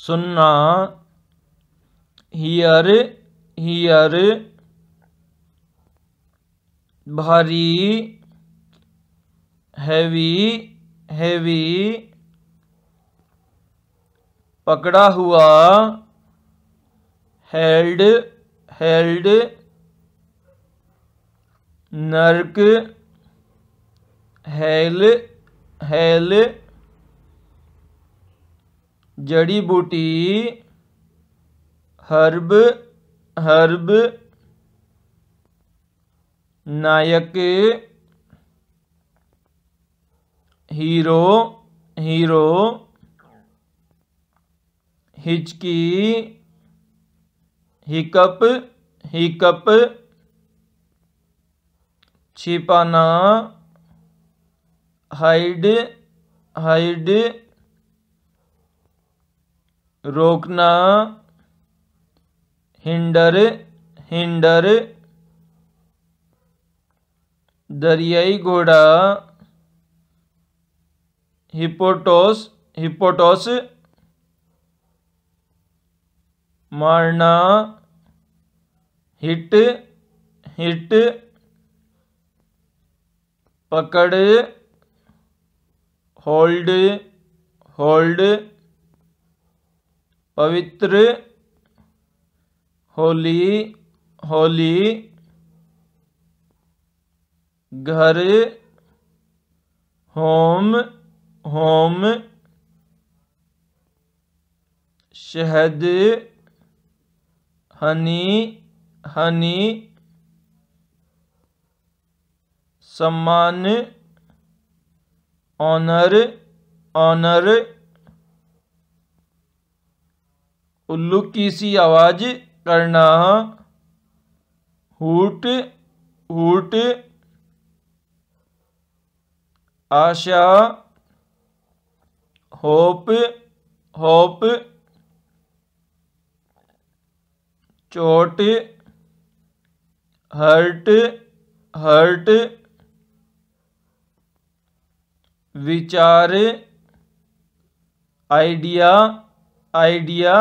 सुनना here here भारी heavy heavy पकड़ा हुआ हेल्ड हेल्ड नर्क हेल हेल जड़ी बूटी हर्ब हर्ब नायक हीरो हीरो हिचकी हिकप हिकप छिपाना हाइड हाइड रोकना हिंडर हिंडर दरियाई घोड़ा हिपोटोस हिपोटोस मारना हिट हिट पकड़ होल्ड होल्ड पवित्र होली होली घर होम होम शहद हनी हनी सम्मान ऑनर ऑनर उल्लू की सी आवाज़ करना हूट हूट आशा होप होप चोट हर्ट हर्ट विचार आइडिया आइडिया